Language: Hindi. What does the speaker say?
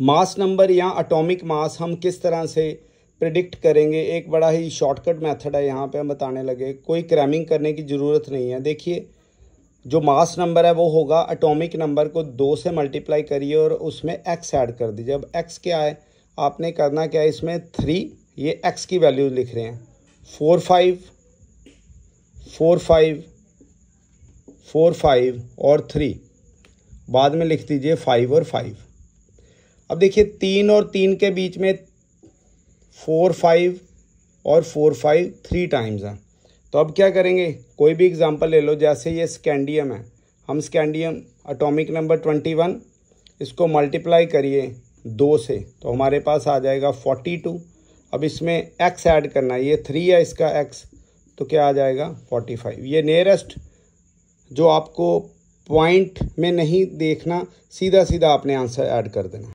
मास नंबर या अटोमिक मास हम किस तरह से प्रिडिक्ट करेंगे एक बड़ा ही शॉर्टकट मेथड है यहाँ पे हम बताने लगे कोई क्रैमिंग करने की ज़रूरत नहीं है देखिए जो मास नंबर है वो होगा अटोमिक नंबर को दो से मल्टीप्लाई करिए और उसमें एक्स ऐड कर दीजिए अब एक्स क्या है आपने करना क्या है इसमें थ्री ये एक्स की वैल्यू लिख रहे हैं four five four five four five और थ्री बाद में लिख दीजिए फाइव और फाइव अब देखिए तीन और तीन के बीच में फोर फाइव और फोर फाइव थ्री टाइम्स हैं तो अब क्या करेंगे कोई भी एग्ज़ाम्पल ले लो जैसे ये स्कैंडियम है हम scandium atomic number twenty one इसको मल्टीप्लाई करिए दो से तो हमारे पास आ जाएगा फोर्टी टू अब इसमें एक्स ऐड करना है ये थ्री है इसका एक्स तो क्या आ जाएगा फोर्टी फाइव ये नियरेस्ट जो आपको पॉइंट में नहीं देखना सीधा सीधा आपने आंसर ऐड कर देना